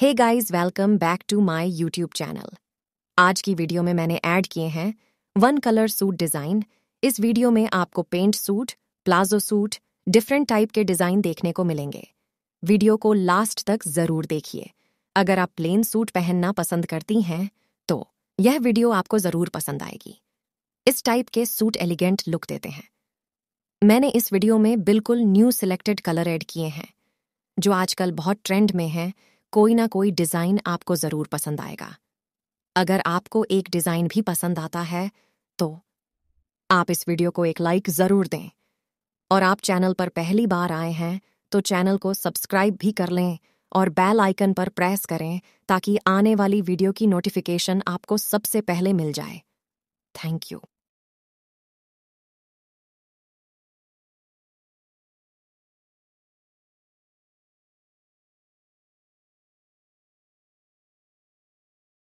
hey guys welcome back to my YouTube channel आज की video में मैंने ऐड किए हैं वन कलर सूट डिज़ाइन इस वीडियो में आपको pant suit palazzo suit different type के डिज़ाइन देखने को मिलेंगे वीडियो को लास्ट तक ज़रूर देखिए अगर आप प्लेन सूट पहनना पसंद करती हैं तो यह वीडियो आपको ज़रूर पसंद आएगी इस टाइप के सूट एलिगेंट लुक देते हैं मैंने इस वीडियो में बिल्कुल न्यू सिलेक्टेड कलर ऐड किए हैं जो आजकल बहुत ट्रेंड में हैं कोई ना कोई डिज़ाइन आपको ज़रूर पसंद आएगा अगर आपको एक डिज़ाइन भी पसंद आता है तो आप इस वीडियो को एक लाइक ज़रूर दें और आप चैनल पर पहली बार आए हैं तो चैनल को सब्सक्राइब भी कर लें और बेल आइकन पर प्रेस करें ताकि आने वाली वीडियो की नोटिफिकेशन आपको सबसे पहले मिल जाए थैंक यू